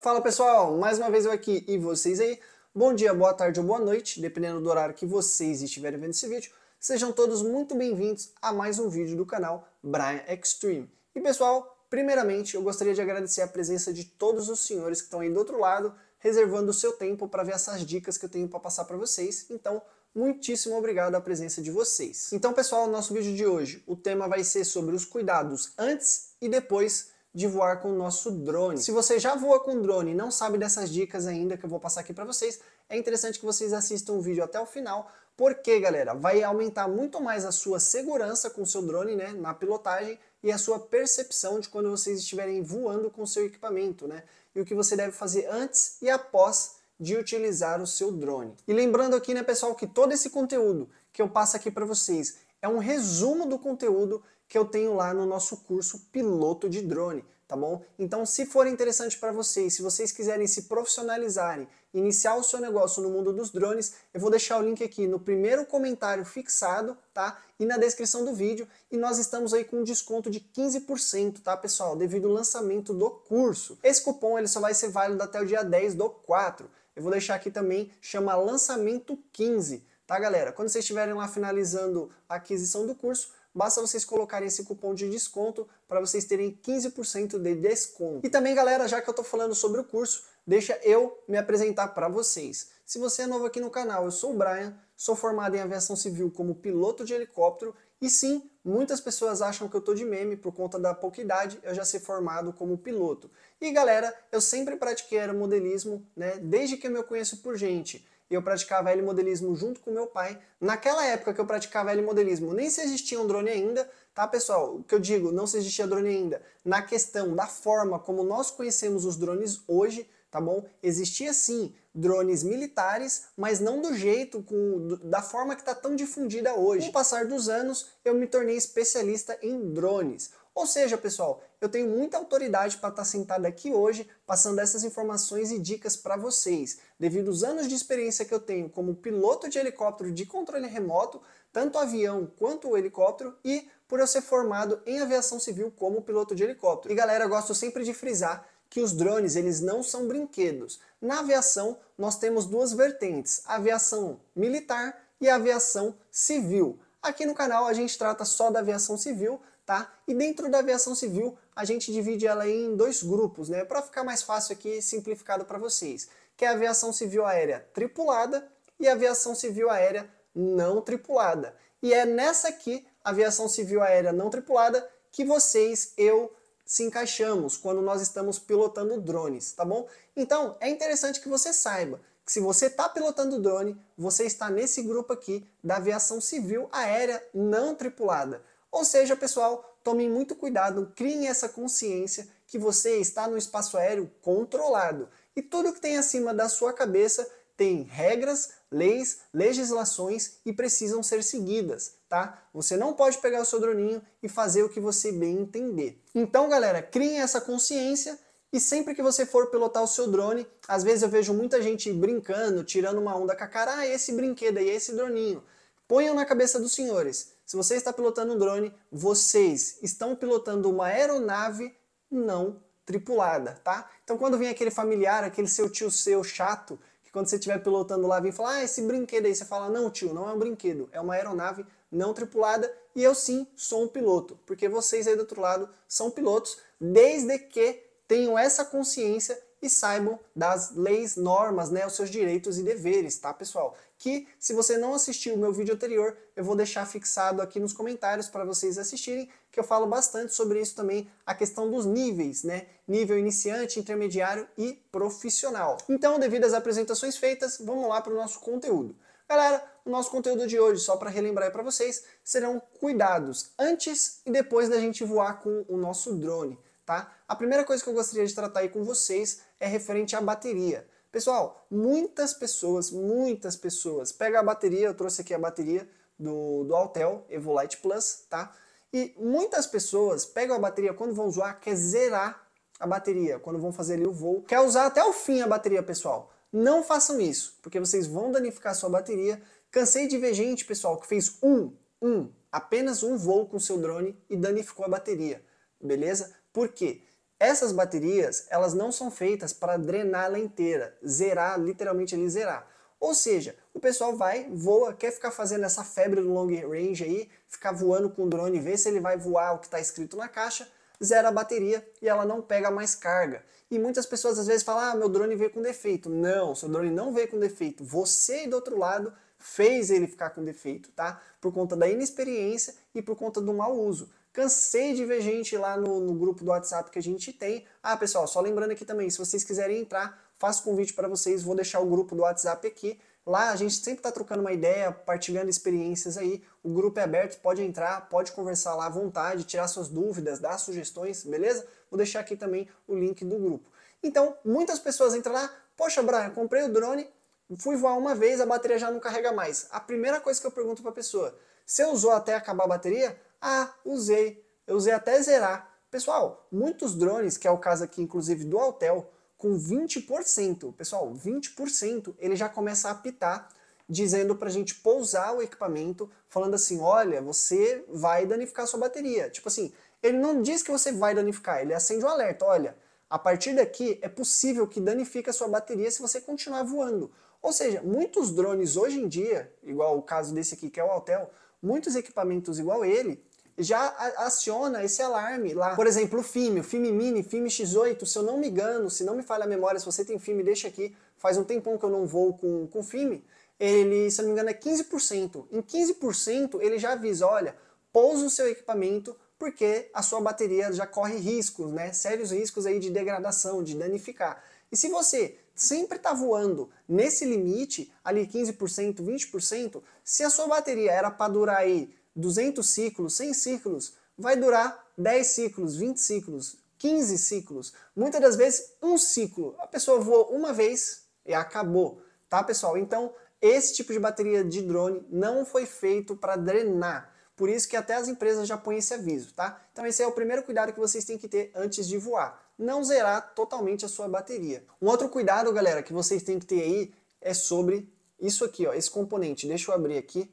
Fala pessoal, mais uma vez eu aqui e vocês aí. Bom dia, boa tarde ou boa noite, dependendo do horário que vocês estiverem vendo esse vídeo. Sejam todos muito bem-vindos a mais um vídeo do canal Brian Extreme. E pessoal, primeiramente eu gostaria de agradecer a presença de todos os senhores que estão aí do outro lado, reservando o seu tempo para ver essas dicas que eu tenho para passar para vocês. Então, muitíssimo obrigado à presença de vocês. Então pessoal, nosso vídeo de hoje, o tema vai ser sobre os cuidados antes e depois de voar com o nosso drone. Se você já voa com drone e não sabe dessas dicas ainda que eu vou passar aqui para vocês, é interessante que vocês assistam o vídeo até o final, porque, galera, vai aumentar muito mais a sua segurança com seu drone, né, na pilotagem e a sua percepção de quando vocês estiverem voando com seu equipamento, né? E o que você deve fazer antes e após de utilizar o seu drone. E lembrando aqui, né, pessoal, que todo esse conteúdo que eu passo aqui para vocês é um resumo do conteúdo que eu tenho lá no nosso curso Piloto de Drone, tá bom? Então, se for interessante para vocês, se vocês quiserem se profissionalizarem, iniciar o seu negócio no mundo dos drones, eu vou deixar o link aqui no primeiro comentário fixado, tá? E na descrição do vídeo, e nós estamos aí com um desconto de 15%, tá, pessoal, devido ao lançamento do curso. Esse cupom ele só vai ser válido até o dia 10 do 4. Eu vou deixar aqui também, chama lançamento 15, tá, galera? Quando vocês estiverem lá finalizando a aquisição do curso, basta vocês colocarem esse cupom de desconto para vocês terem 15% de desconto. E também, galera, já que eu estou falando sobre o curso, deixa eu me apresentar para vocês. Se você é novo aqui no canal, eu sou o Brian, sou formado em aviação civil como piloto de helicóptero e sim, muitas pessoas acham que eu tô de meme por conta da pouca idade, eu já ser formado como piloto. E galera, eu sempre pratiquei aeromodelismo, né, desde que eu me conheço por gente e eu praticava helimodelismo junto com meu pai. Naquela época que eu praticava helimodelismo, nem se existia um drone ainda, tá pessoal? O que eu digo, não se existia drone ainda. Na questão da forma como nós conhecemos os drones hoje, tá bom? Existia sim drones militares, mas não do jeito, com, da forma que está tão difundida hoje. Com o passar dos anos, eu me tornei especialista em drones. Ou seja, pessoal, eu tenho muita autoridade para estar tá sentado aqui hoje passando essas informações e dicas para vocês, devido aos anos de experiência que eu tenho como piloto de helicóptero de controle remoto, tanto avião quanto helicóptero, e por eu ser formado em aviação civil como piloto de helicóptero. E galera, eu gosto sempre de frisar que os drones eles não são brinquedos. Na aviação, nós temos duas vertentes, a aviação militar e a aviação civil. Aqui no canal a gente trata só da aviação civil, tá? E dentro da aviação civil, a gente divide ela em dois grupos, né? Para ficar mais fácil aqui, simplificado para vocês, que é a aviação civil aérea tripulada e a aviação civil aérea não tripulada. E é nessa aqui, aviação civil aérea não tripulada, que vocês, eu, se encaixamos quando nós estamos pilotando drones, tá bom? Então, é interessante que você saiba que se você está pilotando drone, você está nesse grupo aqui da aviação civil aérea não tripulada. Ou seja, pessoal, tomem muito cuidado, criem essa consciência que você está no espaço aéreo controlado e tudo que tem acima da sua cabeça tem regras, leis, legislações e precisam ser seguidas, tá? Você não pode pegar o seu droninho e fazer o que você bem entender. Então, galera, criem essa consciência e sempre que você for pilotar o seu drone, às vezes eu vejo muita gente brincando, tirando uma onda com a cara, ah, esse brinquedo aí, esse droninho. Ponham na cabeça dos senhores se você está pilotando um drone, vocês estão pilotando uma aeronave não tripulada, tá? Então quando vem aquele familiar, aquele seu tio seu chato, que quando você estiver pilotando lá, vem falar, ah, esse brinquedo aí, você fala, não tio, não é um brinquedo, é uma aeronave não tripulada e eu sim sou um piloto, porque vocês aí do outro lado são pilotos, desde que tenham essa consciência e saibam das leis, normas, né, os seus direitos e deveres, tá, pessoal? Que se você não assistiu o meu vídeo anterior, eu vou deixar fixado aqui nos comentários para vocês assistirem, que eu falo bastante sobre isso também, a questão dos níveis, né? Nível iniciante, intermediário e profissional. Então, devido às apresentações feitas, vamos lá para o nosso conteúdo. Galera, o nosso conteúdo de hoje, só para relembrar para vocês, serão cuidados antes e depois da gente voar com o nosso drone tá? A primeira coisa que eu gostaria de tratar aí com vocês é referente à bateria. Pessoal, muitas pessoas, muitas pessoas, pega a bateria, eu trouxe aqui a bateria do, do Altel Evolite Plus, tá? E muitas pessoas pegam a bateria quando vão zoar, quer zerar a bateria, quando vão fazer ali o voo, quer usar até o fim a bateria, pessoal. Não façam isso, porque vocês vão danificar sua bateria. Cansei de ver gente, pessoal, que fez um, um, apenas um voo com seu drone e danificou a bateria, beleza? Por quê? Essas baterias, elas não são feitas para drenar ela inteira, zerar, literalmente ali zerar. Ou seja, o pessoal vai, voa, quer ficar fazendo essa febre do long range aí, ficar voando com o drone, ver se ele vai voar o que está escrito na caixa, zera a bateria e ela não pega mais carga. E muitas pessoas às vezes falam, ah, meu drone veio com defeito. Não, seu drone não veio com defeito. Você do outro lado fez ele ficar com defeito, tá? Por conta da inexperiência e por conta do mau uso. Cansei de ver gente lá no, no grupo do WhatsApp que a gente tem. Ah, pessoal, só lembrando aqui também, se vocês quiserem entrar, faço convite para vocês, vou deixar o grupo do WhatsApp aqui. Lá a gente sempre está trocando uma ideia, partilhando experiências aí. O grupo é aberto, pode entrar, pode conversar lá à vontade, tirar suas dúvidas, dar sugestões, beleza? Vou deixar aqui também o link do grupo. Então, muitas pessoas entram lá, poxa, Brian, comprei o drone, fui voar uma vez, a bateria já não carrega mais. A primeira coisa que eu pergunto para a pessoa, você usou até acabar a bateria? Ah, usei. Eu usei até zerar. Pessoal, muitos drones, que é o caso aqui inclusive do Altel, com 20%, pessoal, 20%, ele já começa a apitar dizendo para a gente pousar o equipamento, falando assim, olha, você vai danificar sua bateria. Tipo assim, ele não diz que você vai danificar, ele acende o um alerta, olha, a partir daqui é possível que danifique a sua bateria se você continuar voando. Ou seja, muitos drones hoje em dia, igual o caso desse aqui que é o Altel, muitos equipamentos igual ele, já aciona esse alarme lá. Por exemplo, o FIME, o FIME Mini, FIME X8, se eu não me engano, se não me falha a memória, se você tem FIME, deixa aqui, faz um tempão que eu não vou com, com FIME, ele, se não me engano, é 15%. Em 15% ele já avisa, olha, pousa o seu equipamento porque a sua bateria já corre riscos, né? Sérios riscos aí de degradação, de danificar. E se você sempre está voando nesse limite, ali 15%, 20%, se a sua bateria era para durar aí 200 ciclos, 100 ciclos, vai durar 10 ciclos, 20 ciclos, 15 ciclos, muitas das vezes um ciclo. A pessoa voou uma vez e acabou, tá pessoal? Então, esse tipo de bateria de drone não foi feito para drenar. Por isso que até as empresas já põem esse aviso, tá? Então esse é o primeiro cuidado que vocês têm que ter antes de voar. Não zerar totalmente a sua bateria. Um outro cuidado, galera, que vocês têm que ter aí é sobre isso aqui, ó, esse componente. Deixa eu abrir aqui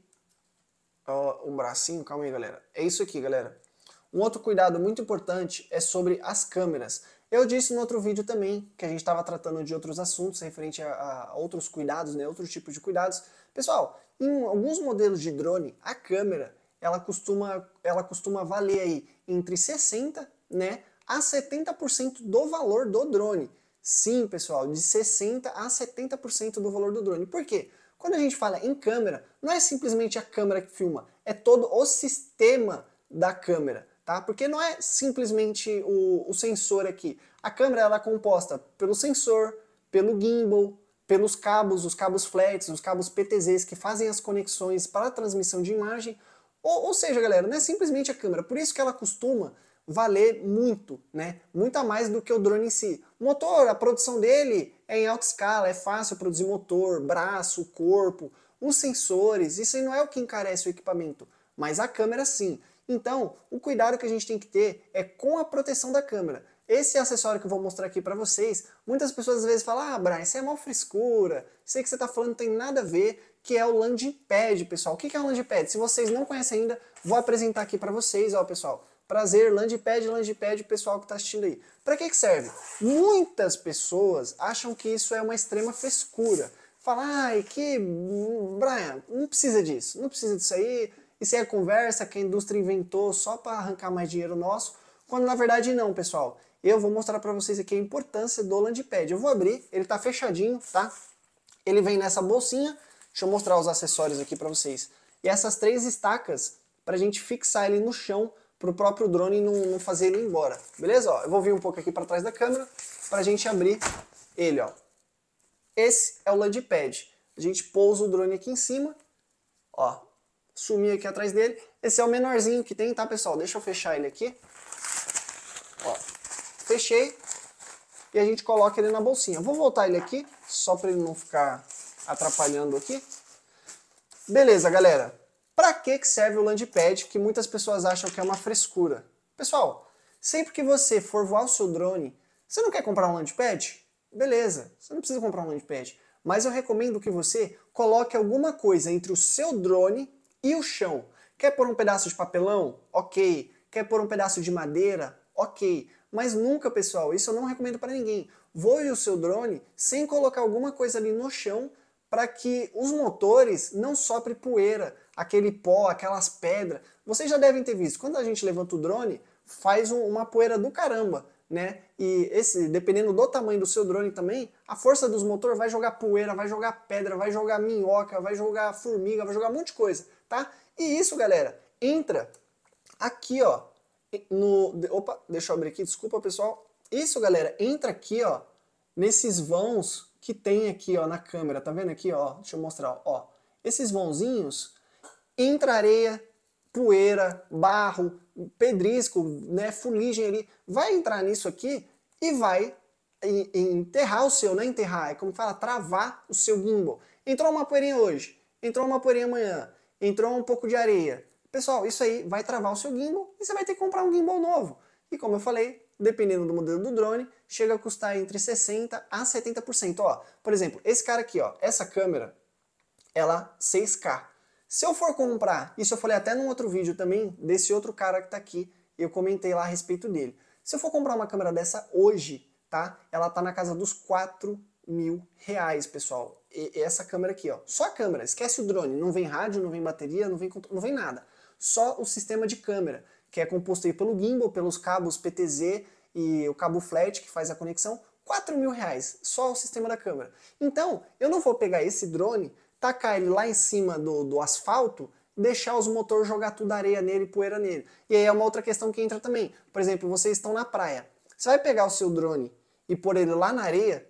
ó, o então, bracinho, calma aí galera, é isso aqui galera. Um outro cuidado muito importante é sobre as câmeras. Eu disse no outro vídeo também que a gente estava tratando de outros assuntos referente a, a, outros cuidados, né, outros tipos de cuidados. Pessoal, em alguns modelos de drone, a câmera ela costuma, ela costuma valer aí entre 60 né, a 70% do valor do drone. Sim, pessoal, de 60 a 70% do valor do drone. Por quê? Quando a gente fala em câmera, não é simplesmente a câmera que filma, é todo o sistema da câmera, tá? Porque não é simplesmente o, o sensor aqui. A câmera ela é composta pelo sensor, pelo gimbal, pelos cabos, os cabos flats, os cabos PTZs que fazem as conexões para a transmissão de imagem. Ou, ou, seja, galera, não é simplesmente a câmera, por isso que ela costuma valer muito, né? Muito a mais do que o drone em si. O motor, a produção dele, é em alta escala, é fácil produzir motor, braço, corpo, os sensores, isso aí não é o que encarece o equipamento, mas a câmera sim. Então, o cuidado que a gente tem que ter é com a proteção da câmera. Esse acessório que eu vou mostrar aqui para vocês, muitas pessoas às vezes falam, ah, Brian, isso é uma frescura, sei que você está falando não tem nada a ver, que é o Landing Pad, pessoal. O que é o Landing Pad? Se vocês não conhecem ainda, vou apresentar aqui para vocês, ó, pessoal. Prazer, Landpad, Landpad, o pessoal que está assistindo aí. Para que, que serve? Muitas pessoas acham que isso é uma extrema frescura. Falar, ai, que. Brian, não precisa disso, não precisa disso aí. Isso aí é conversa que a indústria inventou só para arrancar mais dinheiro nosso. Quando na verdade não, pessoal. Eu vou mostrar para vocês aqui a importância do Landpad. Eu vou abrir, ele está fechadinho, tá? Ele vem nessa bolsinha. Deixa eu mostrar os acessórios aqui para vocês. E essas três estacas para a gente fixar ele no chão para o próprio drone não, não, fazer ele ir embora. Beleza? Ó, eu vou vir um pouco aqui para trás da câmera para a gente abrir ele. Ó. Esse é o pad. A gente pousa o drone aqui em cima, ó, sumir aqui atrás dele. Esse é o menorzinho que tem, tá, pessoal? Deixa eu fechar ele aqui. Ó, fechei e a gente coloca ele na bolsinha. Vou voltar ele aqui, só para ele não ficar atrapalhando aqui. Beleza, galera. Para que serve o landpad que muitas pessoas acham que é uma frescura? Pessoal, sempre que você for voar o seu drone, você não quer comprar um landpad? Beleza, você não precisa comprar um landpad, mas eu recomendo que você coloque alguma coisa entre o seu drone e o chão. Quer pôr um pedaço de papelão? Ok. Quer pôr um pedaço de madeira? Ok. Mas nunca, pessoal, isso eu não recomendo para ninguém. Voe o seu drone sem colocar alguma coisa ali no chão para que os motores não soprem poeira, aquele pó, aquelas pedras. Vocês já devem ter visto, quando a gente levanta o drone, faz um, uma poeira do caramba, né? E esse, dependendo do tamanho do seu drone também, a força dos motores vai jogar poeira, vai jogar pedra, vai jogar minhoca, vai jogar formiga, vai jogar um monte de coisa, tá? E isso, galera, entra aqui, ó, no... Opa, deixa eu abrir aqui, desculpa, pessoal. Isso, galera, entra aqui, ó, nesses vãos que tem aqui, ó, na câmera, tá vendo aqui, ó? Deixa eu mostrar, ó. Esses vãozinhos entra areia, poeira, barro, pedrisco, né, fuligem ali, vai entrar nisso aqui e vai enterrar o seu, não é enterrar, é como fala, travar o seu gimbal. Entrou uma poeirinha hoje, entrou uma poeirinha amanhã, entrou um pouco de areia. Pessoal, isso aí vai travar o seu gimbal e você vai ter que comprar um gimbal novo. E como eu falei, dependendo do modelo do drone, chega a custar entre 60% a 70%. Ó, por exemplo, esse cara aqui, ó, essa câmera, ela 6K. Se eu for comprar, isso eu falei até num outro vídeo também, desse outro cara que tá aqui, eu comentei lá a respeito dele. Se eu for comprar uma câmera dessa hoje, tá? Ela tá na casa dos 4 mil reais, pessoal. E essa câmera aqui, ó. Só a câmera, esquece o drone. Não vem rádio, não vem bateria, não vem, não vem nada. Só o sistema de câmera, que é composto aí pelo gimbal, pelos cabos PTZ e o cabo flat que faz a conexão. 4 mil reais, só o sistema da câmera. Então, eu não vou pegar esse drone tacar ele lá em cima do, do asfalto, deixar os motores jogar tudo areia nele, poeira nele. E aí é uma outra questão que entra também. Por exemplo, vocês estão na praia. Você vai pegar o seu drone e pôr ele lá na areia,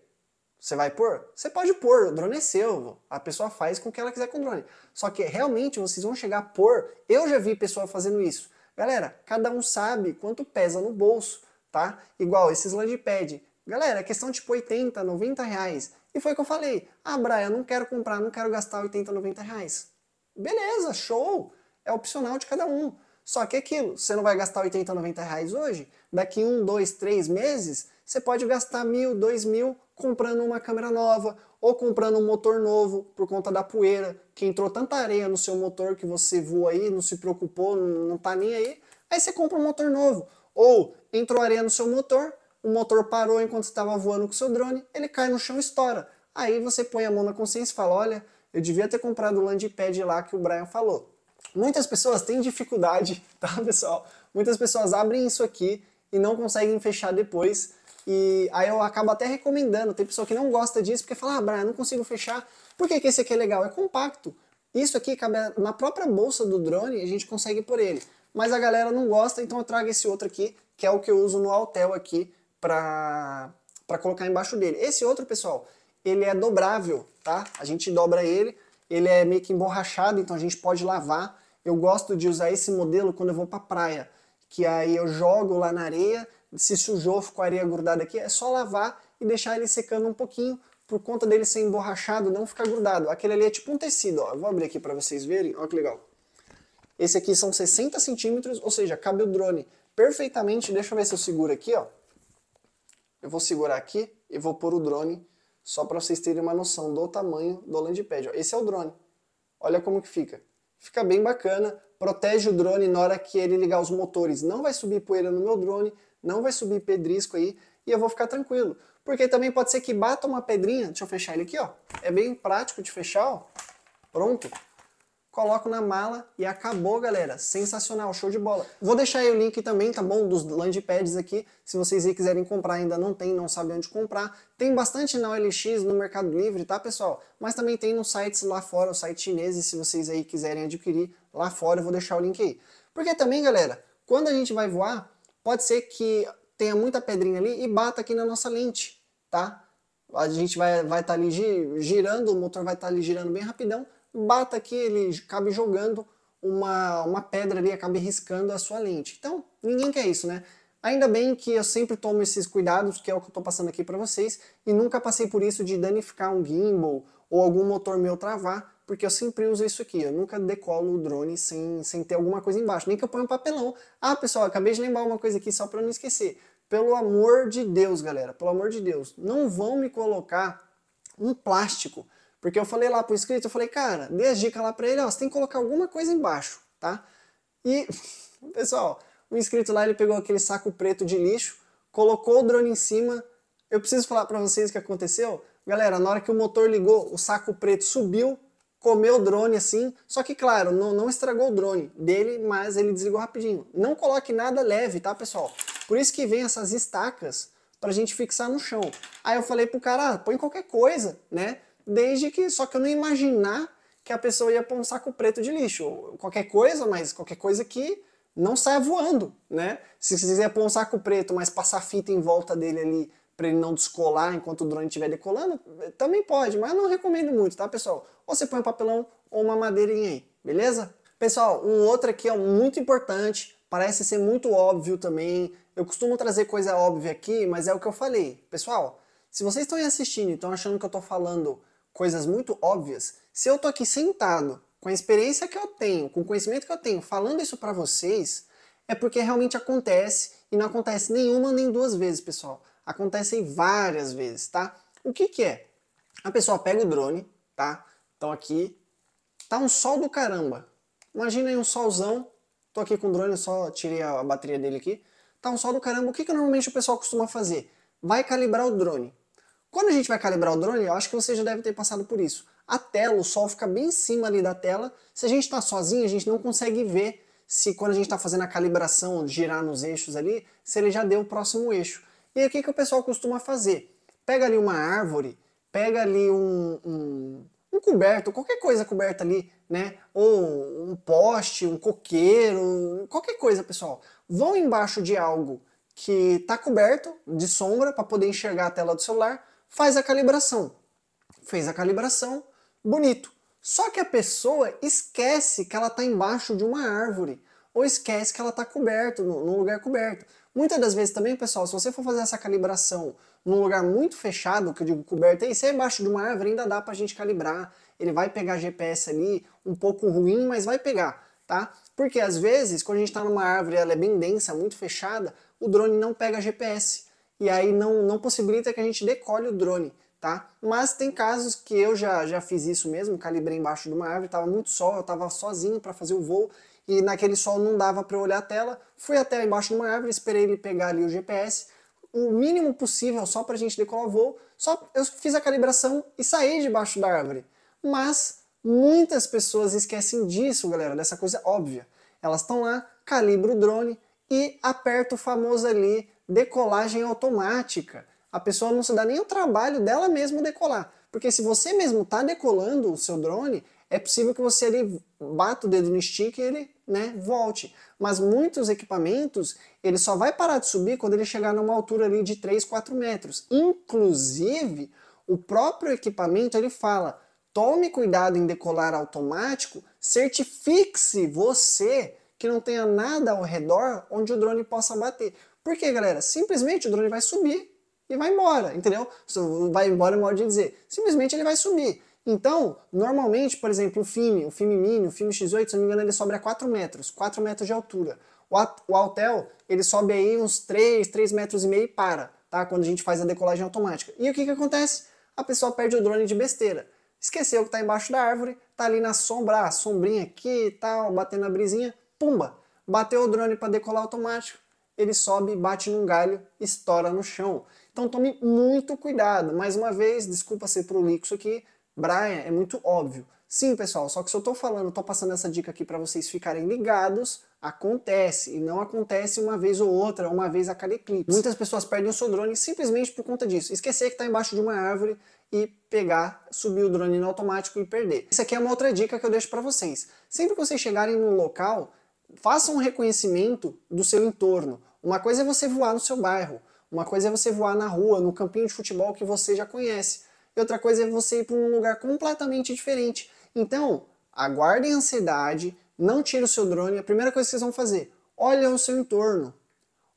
você vai pôr? Você pode pôr, o drone é seu, a pessoa faz com o que ela quiser com o drone. Só que realmente vocês vão chegar a pôr, eu já vi pessoa fazendo isso. Galera, cada um sabe quanto pesa no bolso, tá? Igual esses landpad. Galera, é questão tipo 80, 90 reais. E foi o que eu falei. Ah, Brian, não quero comprar, não quero gastar 80, 90 reais. Beleza, show! É opcional de cada um. Só que aquilo, você não vai gastar 80, 90 reais hoje, daqui um, dois, três meses, você pode gastar mil, dois mil comprando uma câmera nova ou comprando um motor novo por conta da poeira, que entrou tanta areia no seu motor que você voa aí, não se preocupou, não tá nem aí. Aí você compra um motor novo. Ou entrou areia no seu motor, o motor parou enquanto estava voando com seu drone, ele cai no chão e estoura. Aí você põe a mão na consciência e fala, olha, eu devia ter comprado o landpad lá que o Brian falou. Muitas pessoas têm dificuldade, tá pessoal? Muitas pessoas abrem isso aqui e não conseguem fechar depois. E aí eu acabo até recomendando. Tem pessoa que não gosta disso porque fala, ah, Brian, não consigo fechar. Por que, que esse aqui é legal? É compacto. Isso aqui cabe na própria bolsa do drone a gente consegue por ele. Mas a galera não gosta, então eu trago esse outro aqui, que é o que eu uso no Altel aqui, para colocar embaixo dele. Esse outro, pessoal, ele é dobrável, tá? A gente dobra ele, ele é meio que emborrachado, então a gente pode lavar. Eu gosto de usar esse modelo quando eu vou para praia, que aí eu jogo lá na areia, se sujou, ficou a areia grudada aqui, é só lavar e deixar ele secando um pouquinho, por conta dele ser emborrachado, não ficar grudado. Aquele ali é tipo um tecido, ó. Eu vou abrir aqui para vocês verem, ó que legal. Esse aqui são 60 centímetros, ou seja, cabe o drone perfeitamente. Deixa eu ver se eu seguro aqui, ó. Eu vou segurar aqui e vou pôr o drone só para vocês terem uma noção do tamanho do landpad. Esse é o drone. Olha como que fica. Fica bem bacana, protege o drone na hora que ele ligar os motores. Não vai subir poeira no meu drone, não vai subir pedrisco aí e eu vou ficar tranquilo. Porque também pode ser que bata uma pedrinha, deixa eu fechar ele aqui, ó. É bem prático de fechar, ó. Pronto coloco na mala e acabou, galera. Sensacional, show de bola. Vou deixar aí o link também, tá bom, dos landpads aqui, se vocês quiserem comprar, ainda não tem, não sabe onde comprar. Tem bastante na OLX, no Mercado Livre, tá, pessoal? Mas também tem nos sites lá fora, os sites chineses, se vocês aí quiserem adquirir lá fora, eu vou deixar o link aí. Porque também, galera, quando a gente vai voar, pode ser que tenha muita pedrinha ali e bata aqui na nossa lente, tá? A gente vai estar vai tá ali girando, o motor vai estar tá ali girando bem rapidão, bata aqui, ele acabe jogando uma, uma pedra ali, acabe riscando a sua lente. Então, ninguém quer isso, né? Ainda bem que eu sempre tomo esses cuidados, que é o que eu estou passando aqui para vocês, e nunca passei por isso de danificar um gimbal ou algum motor meu travar, porque eu sempre uso isso aqui, eu nunca decolo o drone sem, sem ter alguma coisa embaixo, nem que eu ponha um papelão. Ah, pessoal, acabei de lembrar uma coisa aqui só para não esquecer. Pelo amor de Deus, galera, pelo amor de Deus, não vão me colocar um plástico porque eu falei lá pro inscrito, eu falei, cara, dei as dicas lá pra ele, ó, você tem que colocar alguma coisa embaixo, tá? E, pessoal, o inscrito lá, ele pegou aquele saco preto de lixo, colocou o drone em cima. Eu preciso falar pra vocês o que aconteceu. Galera, na hora que o motor ligou, o saco preto subiu, comeu o drone assim. Só que, claro, não, não estragou o drone dele, mas ele desligou rapidinho. Não coloque nada leve, tá, pessoal? Por isso que vem essas estacas pra gente fixar no chão. Aí eu falei pro cara, ah, põe qualquer coisa, né? desde que só que eu não imaginar que a pessoa ia pôr um saco preto de lixo, qualquer coisa, mas qualquer coisa que não saia voando, né? Se você quiser pôr um saco preto, mas passar fita em volta dele ali para ele não descolar enquanto o drone estiver decolando, também pode, mas não recomendo muito, tá, pessoal? Ou você põe um papelão ou uma madeirinha aí, beleza? Pessoal, um outro aqui é muito importante, parece ser muito óbvio também. Eu costumo trazer coisa óbvia aqui, mas é o que eu falei. Pessoal, se vocês estão assistindo e estão achando que eu estou falando coisas muito óbvias, se eu tô aqui sentado, com a experiência que eu tenho, com o conhecimento que eu tenho, falando isso para vocês, é porque realmente acontece e não acontece nenhuma nem duas vezes, pessoal. Acontecem várias vezes, tá? O que que é? A pessoa pega o drone, tá? Então aqui tá um sol do caramba. Imagina aí um solzão. Tô aqui com o drone, só tirei a bateria dele aqui. Tá um sol do caramba. O que que normalmente o pessoal costuma fazer? Vai calibrar o drone. Quando a gente vai calibrar o drone, eu acho que você já deve ter passado por isso. A tela, o sol fica bem em cima ali da tela. Se a gente está sozinho, a gente não consegue ver se quando a gente está fazendo a calibração, girar nos eixos ali, se ele já deu o próximo eixo. E aí o que, que o pessoal costuma fazer? Pega ali uma árvore, pega ali um, um, um coberto, qualquer coisa coberta ali, né? Ou um poste, um coqueiro, qualquer coisa, pessoal. Vão embaixo de algo que está coberto de sombra para poder enxergar a tela do celular faz a calibração. Fez a calibração, bonito. Só que a pessoa esquece que ela está embaixo de uma árvore ou esquece que ela está coberta, num lugar coberto. Muitas das vezes também, pessoal, se você for fazer essa calibração num lugar muito fechado, que eu digo coberto, aí se é embaixo de uma árvore ainda dá para a gente calibrar. Ele vai pegar GPS ali, um pouco ruim, mas vai pegar, tá? Porque às vezes, quando a gente está numa árvore ela é bem densa, muito fechada, o drone não pega GPS e aí não, não possibilita que a gente decole o drone, tá? Mas tem casos que eu já, já fiz isso mesmo, calibrei embaixo de uma árvore, tava muito sol, eu tava sozinho para fazer o voo e naquele sol não dava para olhar a tela, fui até embaixo de uma árvore, esperei ele pegar ali o GPS, o mínimo possível só para a gente decolar o voo, só eu fiz a calibração e saí debaixo da árvore. Mas muitas pessoas esquecem disso, galera, dessa coisa óbvia. Elas estão lá, calibro o drone e aperto o famoso ali decolagem automática. A pessoa não se dá nem o trabalho dela mesma decolar. Porque se você mesmo está decolando o seu drone, é possível que você ali bata o dedo no stick e ele né, volte. Mas muitos equipamentos, ele só vai parar de subir quando ele chegar numa altura ali de 3, 4 metros. Inclusive, o próprio equipamento ele fala, tome cuidado em decolar automático, certifique-se você que não tenha nada ao redor onde o drone possa bater. Por quê, galera? Simplesmente o drone vai subir e vai embora, entendeu? Vai embora, é modo de dizer. Simplesmente ele vai subir. Então, normalmente, por exemplo, o FIME, o FIME Mini, o FIME X8, se não me engano, ele sobe a 4 metros, 4 metros de altura. O, Altel, ele sobe aí uns 3, 3 metros e meio e para, tá? Quando a gente faz a decolagem automática. E o que que acontece? A pessoa perde o drone de besteira. Esqueceu que tá embaixo da árvore, tá ali na sombra, a sombrinha aqui e tal, batendo a brisinha, pumba! Bateu o drone para decolar automático, ele sobe, bate num galho, estoura no chão. Então tome muito cuidado. Mais uma vez, desculpa ser prolixo aqui, Brian, é muito óbvio. Sim, pessoal, só que se eu estou falando, estou passando essa dica aqui para vocês ficarem ligados, acontece, e não acontece uma vez ou outra, uma vez a cada eclipse. Muitas pessoas perdem o seu drone simplesmente por conta disso. Esquecer que está embaixo de uma árvore e pegar, subir o drone no automático e perder. Isso aqui é uma outra dica que eu deixo para vocês. Sempre que vocês chegarem no local, faça um reconhecimento do seu entorno. Uma coisa é você voar no seu bairro, uma coisa é você voar na rua, no campinho de futebol que você já conhece, e outra coisa é você ir para um lugar completamente diferente. Então, aguardem a ansiedade, não tire o seu drone, a primeira coisa que vocês vão fazer, olha o seu entorno.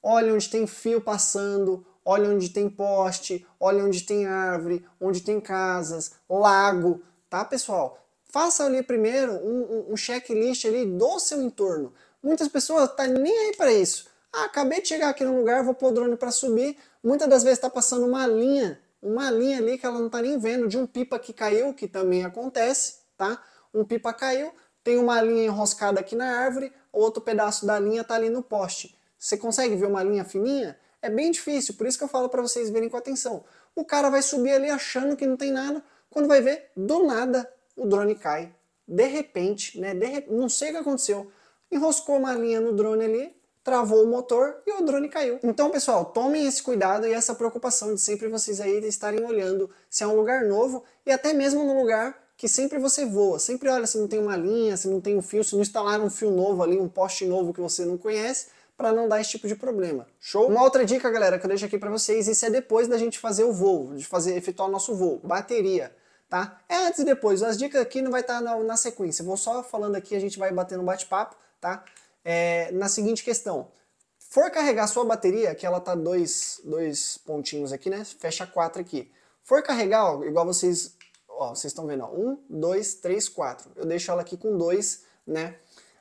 Olha onde tem fio passando, olha onde tem poste, olha onde tem árvore, onde tem casas, lago, tá pessoal? Faça ali primeiro um, um, um checklist ali do seu entorno. Muitas pessoas tá nem aí para isso. Ah, acabei de chegar aqui no lugar, vou pôr o drone para subir. Muitas das vezes está passando uma linha, uma linha ali que ela não está nem vendo, de um pipa que caiu, que também acontece, tá? Um pipa caiu, tem uma linha enroscada aqui na árvore, outro pedaço da linha está ali no poste. Você consegue ver uma linha fininha? É bem difícil, por isso que eu falo para vocês verem com atenção. O cara vai subir ali achando que não tem nada, quando vai ver, do nada, o drone cai. De repente, né? De re... Não sei o que aconteceu enroscou uma linha no drone ali, travou o motor e o drone caiu. Então, pessoal, tomem esse cuidado e essa preocupação de sempre vocês aí estarem olhando se é um lugar novo e até mesmo no lugar que sempre você voa. Sempre olha se não tem uma linha, se não tem um fio, se não instalar um fio novo ali, um poste novo que você não conhece, para não dar esse tipo de problema. Show? Uma outra dica, galera, que eu deixo aqui para vocês, isso é depois da gente fazer o voo, de fazer efetuar o nosso voo. Bateria tá? É antes e depois. As dicas aqui não vai estar tá na, na, sequência. Vou só falando aqui, a gente vai batendo um bate-papo tá? É, na seguinte questão, for carregar sua bateria, que ela tá dois, dois pontinhos aqui, né? Fecha quatro aqui. For carregar, ó, igual vocês, ó, vocês estão vendo, ó, um, dois, três, quatro. Eu deixo ela aqui com dois, né?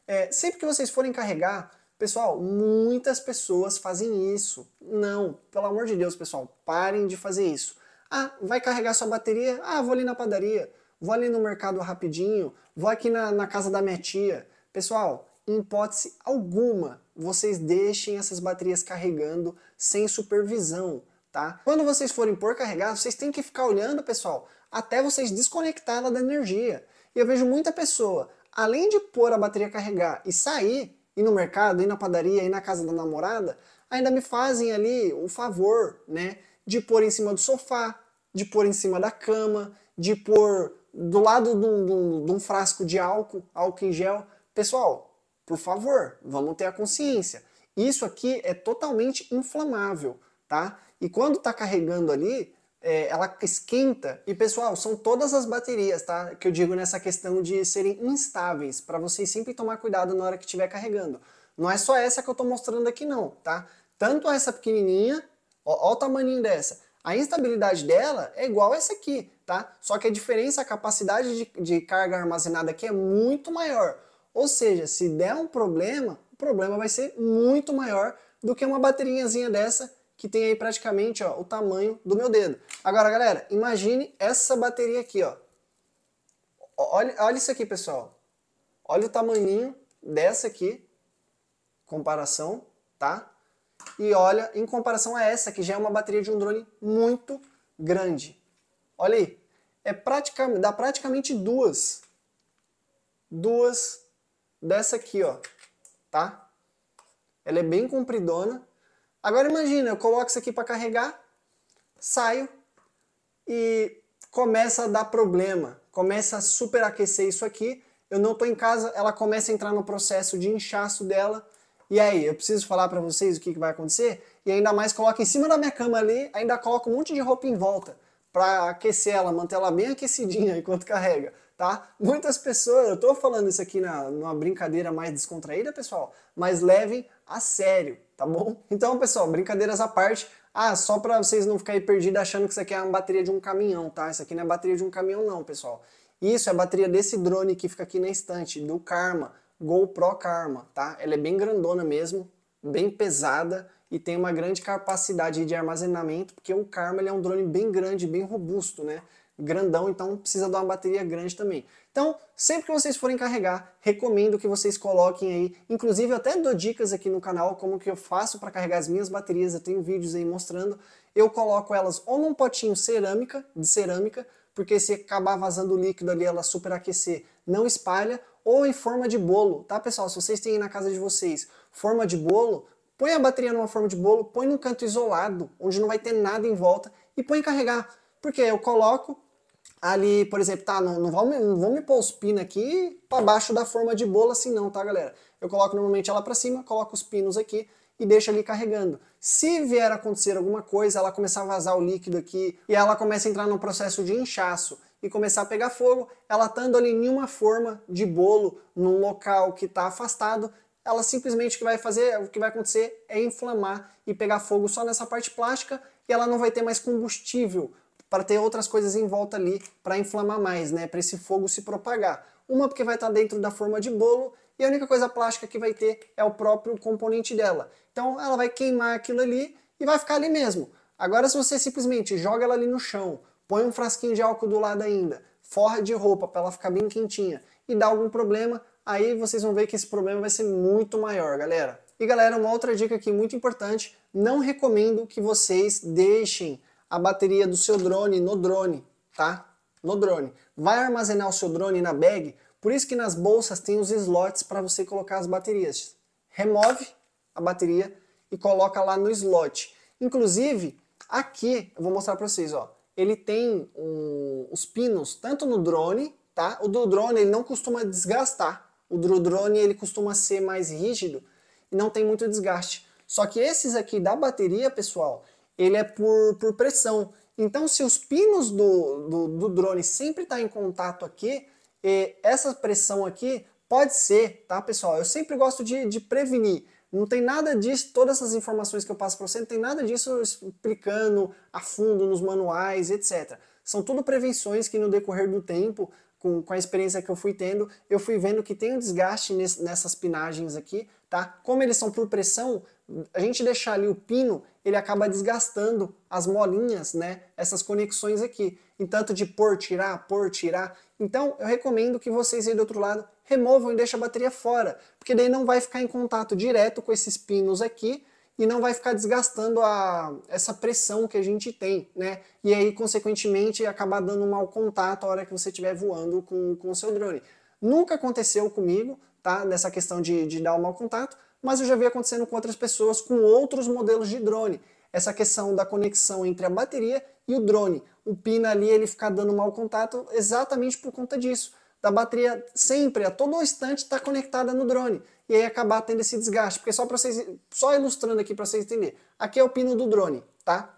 É, sempre que vocês forem carregar, pessoal, muitas pessoas fazem isso. Não, pelo amor de Deus, pessoal, parem de fazer isso. Ah, vai carregar sua bateria? Ah, vou ali na padaria, vou ali no mercado rapidinho, vou aqui na, na casa da minha tia. Pessoal, em hipótese alguma, vocês deixem essas baterias carregando sem supervisão, tá? Quando vocês forem por carregar, vocês têm que ficar olhando, pessoal, até vocês desconectar ela da energia. E eu vejo muita pessoa, além de pôr a bateria carregar e sair, ir no mercado, ir na padaria, ir na casa da namorada, ainda me fazem ali o um favor, né, de pôr em cima do sofá, de pôr em cima da cama, de pôr do lado de um, de um, de um frasco de álcool, álcool em gel. Pessoal, por favor, vamos ter a consciência. Isso aqui é totalmente inflamável, tá? E quando tá carregando ali, é, ela esquenta. E pessoal, são todas as baterias, tá? Que eu digo nessa questão de serem instáveis, para vocês sempre tomar cuidado na hora que estiver carregando. Não é só essa que eu tô mostrando aqui não, tá? Tanto essa pequenininha, ó, ó o tamanho dessa. A instabilidade dela é igual essa aqui, tá? Só que a diferença, a capacidade de, de carga armazenada aqui é muito maior. Ou seja, se der um problema, o problema vai ser muito maior do que uma bateriazinha dessa que tem aí praticamente ó, o tamanho do meu dedo. Agora, galera, imagine essa bateria aqui, ó. Olha, olha isso aqui, pessoal. Olha o tamanho dessa aqui, comparação, tá? E olha, em comparação a essa, que já é uma bateria de um drone muito grande. Olha aí, é praticamente, dá praticamente duas, duas dessa aqui, ó, tá? Ela é bem compridona. Agora imagina, eu coloco isso aqui para carregar, saio e começa a dar problema, começa a superaquecer isso aqui. Eu não tô em casa, ela começa a entrar no processo de inchaço dela. E aí, eu preciso falar para vocês o que, que vai acontecer? E ainda mais coloca em cima da minha cama ali, ainda coloca um monte de roupa em volta para aquecer ela, manter ela bem aquecidinha enquanto carrega tá? Muitas pessoas, eu estou falando isso aqui na, numa brincadeira mais descontraída, pessoal, mas levem a sério, tá bom? Então, pessoal, brincadeiras à parte, ah, só para vocês não ficarem perdidos achando que isso aqui é uma bateria de um caminhão, tá? Isso aqui não é bateria de um caminhão não, pessoal. Isso é a bateria desse drone que fica aqui na estante, do Karma, GoPro Karma, tá? Ela é bem grandona mesmo, bem pesada e tem uma grande capacidade de armazenamento, porque o Karma é um drone bem grande, bem robusto, né? grandão, então precisa de uma bateria grande também. Então, sempre que vocês forem carregar, recomendo que vocês coloquem aí, inclusive eu até dou dicas aqui no canal como que eu faço para carregar as minhas baterias, eu tenho vídeos aí mostrando. Eu coloco elas ou num potinho cerâmica, de cerâmica, porque se acabar vazando o líquido ali, ela superaquecer, não espalha, ou em forma de bolo, tá pessoal? Se vocês têm na casa de vocês forma de bolo, põe a bateria numa forma de bolo, põe num canto isolado, onde não vai ter nada em volta, e põe carregar. Porque eu coloco, ali, por exemplo, tá, não, não, vão, não vou me pôr os pinos aqui para baixo da forma de bolo assim não, tá galera? Eu coloco normalmente ela para cima, coloco os pinos aqui e deixo ali carregando. Se vier a acontecer alguma coisa, ela começar a vazar o líquido aqui e ela começa a entrar num processo de inchaço e começar a pegar fogo, ela estando ali em uma forma de bolo, num local que está afastado, ela simplesmente o que vai fazer, o que vai acontecer é inflamar e pegar fogo só nessa parte plástica e ela não vai ter mais combustível para ter outras coisas em volta ali para inflamar mais, né? Para esse fogo se propagar. Uma porque vai estar tá dentro da forma de bolo e a única coisa plástica que vai ter é o próprio componente dela. Então ela vai queimar aquilo ali e vai ficar ali mesmo. Agora se você simplesmente joga ela ali no chão, põe um frasquinho de álcool do lado ainda, forra de roupa para ela ficar bem quentinha e dá algum problema, aí vocês vão ver que esse problema vai ser muito maior, galera. E galera, uma outra dica aqui muito importante, não recomendo que vocês deixem a bateria do seu drone no drone, tá? No drone. Vai armazenar o seu drone na bag, por isso que nas bolsas tem os slots para você colocar as baterias. Remove a bateria e coloca lá no slot. Inclusive, aqui, eu vou mostrar para vocês, ó. Ele tem um, os pinos tanto no drone, tá? O do drone ele não costuma desgastar. O do drone ele costuma ser mais rígido e não tem muito desgaste. Só que esses aqui da bateria, pessoal, ele é por, por pressão. Então, se os pinos do, do, do drone sempre estão tá em contato aqui, essa pressão aqui pode ser, tá, pessoal? Eu sempre gosto de, de prevenir. Não tem nada disso, todas essas informações que eu passo para você, não tem nada disso explicando a fundo nos manuais, etc. São tudo prevenções que no decorrer do tempo, com, com a experiência que eu fui tendo, eu fui vendo que tem um desgaste nessas pinagens aqui, tá? Como eles são por pressão, a gente deixar ali o pino, ele acaba desgastando as molinhas, né? Essas conexões aqui. em tanto de por, tirar, por, tirar. Então, eu recomendo que vocês aí do outro lado removam e deixem a bateria fora, porque daí não vai ficar em contato direto com esses pinos aqui e não vai ficar desgastando a, essa pressão que a gente tem, né? E aí, consequentemente, acabar dando um mau contato a hora que você estiver voando com, com o seu drone. Nunca aconteceu comigo, tá? Nessa questão de, de dar o mau contato, mas eu já vi acontecendo com outras pessoas com outros modelos de drone. Essa questão da conexão entre a bateria e o drone. O pino ali ele fica dando mau contato exatamente por conta disso. Da bateria sempre, a todo instante, está conectada no drone. E aí acabar tendo esse desgaste. Porque só para vocês, só ilustrando aqui para vocês entenderem. Aqui é o pino do drone, tá?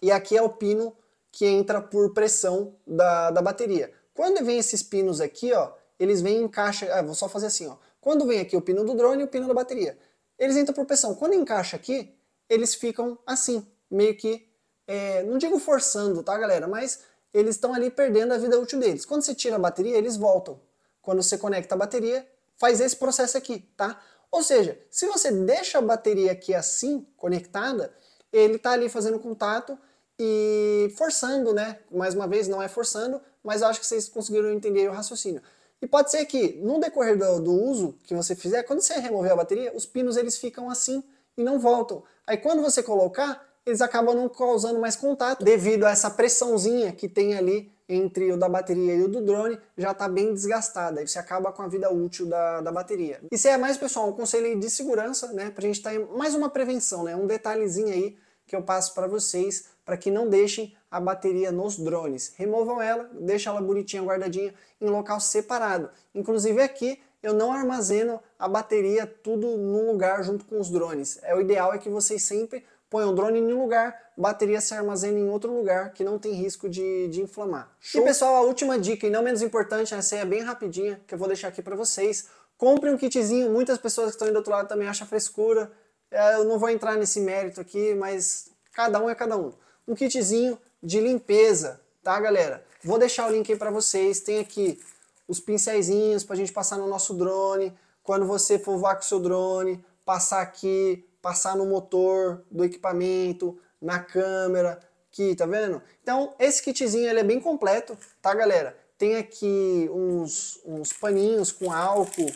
E aqui é o pino que entra por pressão da, da bateria. Quando vem esses pinos aqui, ó, eles vêm em caixa. Ah, vou só fazer assim, ó. Quando vem aqui o pino do drone e o pino da bateria, eles entram por pressão. Quando encaixa aqui, eles ficam assim, meio que, é, não digo forçando, tá galera, mas eles estão ali perdendo a vida útil deles. Quando você tira a bateria, eles voltam. Quando você conecta a bateria, faz esse processo aqui, tá? Ou seja, se você deixa a bateria aqui assim, conectada, ele está ali fazendo contato e forçando, né? Mais uma vez, não é forçando, mas eu acho que vocês conseguiram entender o raciocínio. E pode ser que no decorrer do, do, uso que você fizer, quando você remover a bateria, os pinos eles ficam assim e não voltam. Aí quando você colocar, eles acabam não causando mais contato devido a essa pressãozinha que tem ali entre o da bateria e o do drone já está bem desgastada e você acaba com a vida útil da, da bateria. Isso é mais pessoal, um conselho de segurança, né, para a gente estar tá mais uma prevenção, né, um detalhezinho aí que eu passo para vocês para que não deixem a bateria nos drones. Removam ela, deixem ela bonitinha, guardadinha, em local separado. Inclusive aqui eu não armazeno a bateria tudo num lugar junto com os drones. É, o ideal é que vocês sempre ponham o drone em um lugar, bateria se armazena em outro lugar que não tem risco de, de inflamar. Show. E pessoal, a última dica e não menos importante, essa é bem rapidinha, que eu vou deixar aqui para vocês. Compre um kitzinho, muitas pessoas que estão do outro lado também acham frescura. É, eu não vou entrar nesse mérito aqui, mas cada um é cada um um kitzinho de limpeza, tá galera? Vou deixar o link aí para vocês, tem aqui os pincéis para a gente passar no nosso drone, quando você for voar com o seu drone, passar aqui, passar no motor do equipamento, na câmera, aqui, tá vendo? Então, esse kitzinho ele é bem completo, tá galera? Tem aqui uns, uns paninhos com álcool,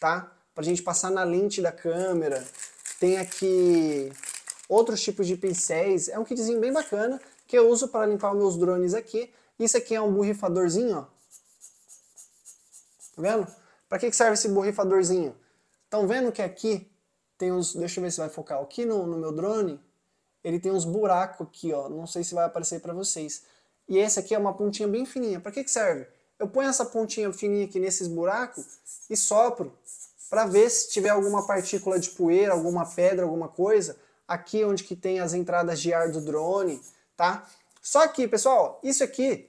tá? Pra gente passar na lente da câmera. Tem aqui outros tipos de pincéis. É um kitzinho bem bacana que eu uso para limpar meus drones aqui. Isso aqui é um borrifadorzinho, ó. Tá vendo? Para que serve esse borrifadorzinho? Estão vendo que aqui tem uns... Deixa eu ver se vai focar aqui no, no meu drone. Ele tem uns buracos aqui, ó. Não sei se vai aparecer para vocês. E esse aqui é uma pontinha bem fininha. Para que serve? Eu ponho essa pontinha fininha aqui nesses buracos e sopro para ver se tiver alguma partícula de poeira, alguma pedra, alguma coisa, aqui onde que tem as entradas de ar do drone, tá? Só que, pessoal, isso aqui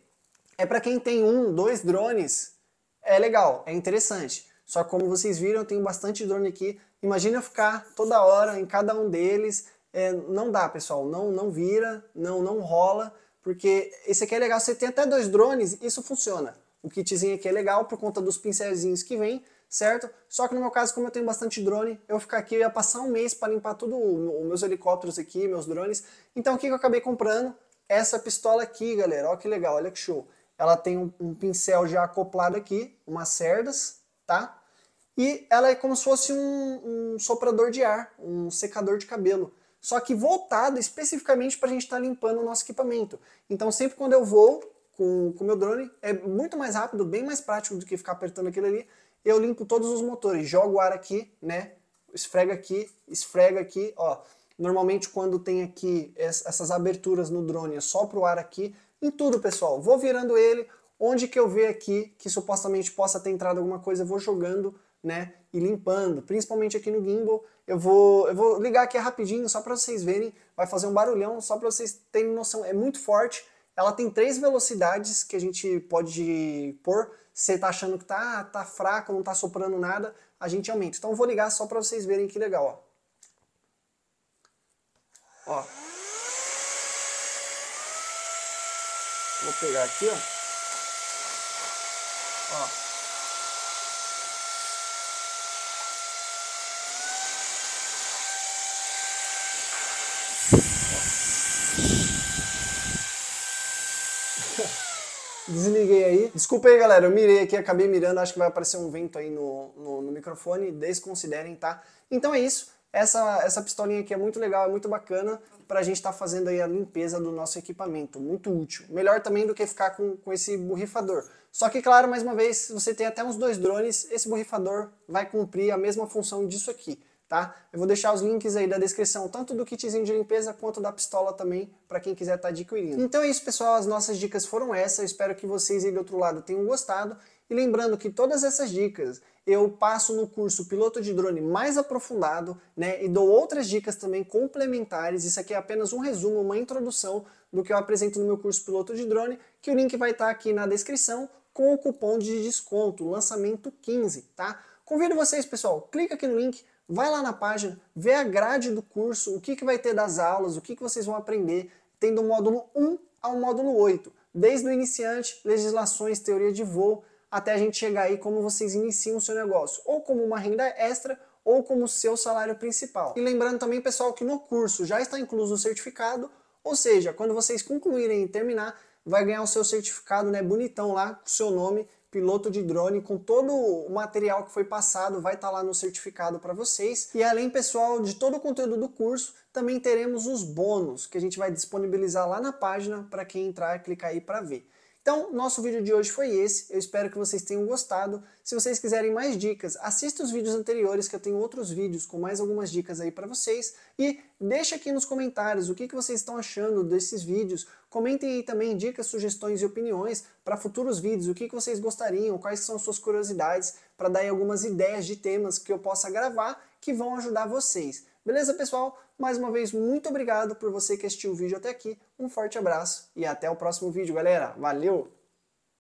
é para quem tem um, dois drones, é legal, é interessante. Só que como vocês viram, eu tenho bastante drone aqui. Imagina eu ficar toda hora em cada um deles. É, não dá, pessoal, não, não vira, não, não rola, porque esse aqui é legal. Você tem até dois drones, isso funciona. O kitzinho aqui é legal por conta dos pincelzinhos que vem, certo? Só que no meu caso, como eu tenho bastante drone, eu ficar aqui, eu ia passar um mês para limpar tudo, os meus helicópteros aqui, meus drones. Então o que, que eu acabei comprando? Essa pistola aqui, galera, olha que legal, olha que show. Ela tem um, um pincel já acoplado aqui, umas cerdas, tá? E ela é como se fosse um, um soprador de ar, um secador de cabelo só que voltado especificamente para a gente estar tá limpando o nosso equipamento. Então sempre quando eu vou com o meu drone, é muito mais rápido, bem mais prático do que ficar apertando aquilo ali, eu limpo todos os motores, jogo o ar aqui, né? Esfrega aqui, esfrega aqui, ó. Normalmente quando tem aqui essas aberturas no drone, é só pro ar aqui. Em tudo, pessoal. Vou virando ele, onde que eu ver aqui que supostamente possa ter entrado alguma coisa, eu vou jogando, né? E limpando, principalmente aqui no gimbal. Eu vou, eu vou ligar aqui rapidinho só para vocês verem. Vai fazer um barulhão, só para vocês terem noção. É muito forte ela tem três velocidades que a gente pode pôr. Se você tá achando que tá, tá fraco, não tá soprando nada, a gente aumenta. Então eu vou ligar só para vocês verem que legal, ó. Ó. Vou pegar aqui, ó. Ó. Desliguei aí. Desculpa aí, galera. Eu mirei aqui, acabei mirando. Acho que vai aparecer um vento aí no, no, no microfone. Desconsiderem, tá? Então é isso. Essa, essa pistolinha aqui é muito legal, é muito bacana para a gente estar tá fazendo aí a limpeza do nosso equipamento. Muito útil. Melhor também do que ficar com, com esse borrifador. Só que, claro, mais uma vez, você tem até uns dois drones, esse borrifador vai cumprir a mesma função disso aqui tá? Eu vou deixar os links aí da descrição, tanto do kitzinho de limpeza quanto da pistola também, para quem quiser estar tá adquirindo. Então é isso, pessoal, as nossas dicas foram essas, eu espero que vocês aí do outro lado tenham gostado. E lembrando que todas essas dicas eu passo no curso Piloto de Drone mais aprofundado, né? E dou outras dicas também complementares. Isso aqui é apenas um resumo, uma introdução do que eu apresento no meu curso Piloto de Drone, que o link vai estar tá aqui na descrição com o cupom de desconto, lançamento 15, tá? Convido vocês, pessoal, clica aqui no link, vai lá na página, vê a grade do curso, o que, que vai ter das aulas, o que, que vocês vão aprender, tendo o módulo 1 ao módulo 8, desde o iniciante, legislações, teoria de voo, até a gente chegar aí como vocês iniciam o seu negócio, ou como uma renda extra, ou como seu salário principal. E lembrando também, pessoal, que no curso já está incluso o certificado, ou seja, quando vocês concluírem e terminar, vai ganhar o seu certificado, né, bonitão lá, com o seu nome, piloto de drone com todo o material que foi passado, vai estar tá lá no certificado para vocês. E além, pessoal, de todo o conteúdo do curso, também teremos os bônus que a gente vai disponibilizar lá na página para quem entrar, clicar aí para ver. Então, nosso vídeo de hoje foi esse. Eu espero que vocês tenham gostado. Se vocês quiserem mais dicas, assista os vídeos anteriores que eu tenho outros vídeos com mais algumas dicas aí para vocês e deixa aqui nos comentários o que, que vocês estão achando desses vídeos, Comentem aí também dicas, sugestões e opiniões para futuros vídeos, o que, vocês gostariam, quais são suas curiosidades, para dar aí algumas ideias de temas que eu possa gravar que vão ajudar vocês. Beleza, pessoal? Mais uma vez, muito obrigado por você que assistiu o vídeo até aqui. Um forte abraço e até o próximo vídeo, galera. Valeu!